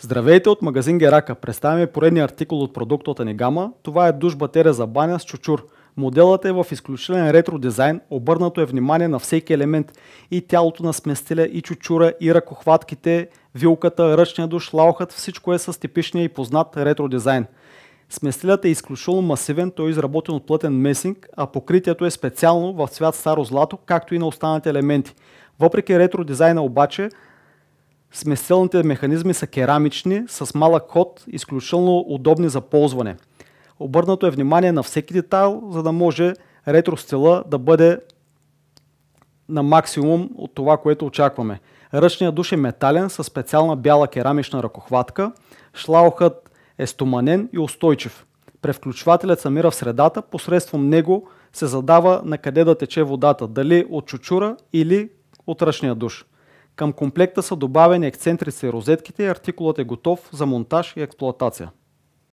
Здравейте от магазин Герака. Представяме поредния артикул от продуктата ни гама. Това е душ батерия за баня с чучур. Моделът е в изключителен ретро дизайн, обърнато е внимание на всеки елемент и тялото на сместеля, и чучура, и ръкохватките, вилката, ръчния душ, лаухът, всичко е с типичния и познат ретро дизайн. Сместилят е изключително масивен, той е изработен от плътен месинг, а покритието е специално в цвят старо злато, както и на останалите елементи. Въпреки ретро дизайна обаче, Смесителните механизми са керамични, с малък ход, изключително удобни за ползване. Обърнато е внимание на всеки детайл, за да може ретро стила да бъде на максимум от това, което очакваме. Ръчният душ е метален с специална бяла керамична ръкохватка. Шлаухът е стоманен и устойчив. Превключвателят се мира в средата, посредством него се задава на къде да тече водата, дали от чучура или от ръчния душ. Към комплекта са добавени ексцентрици и розетките и артикулът е готов за монтаж и експлоатация.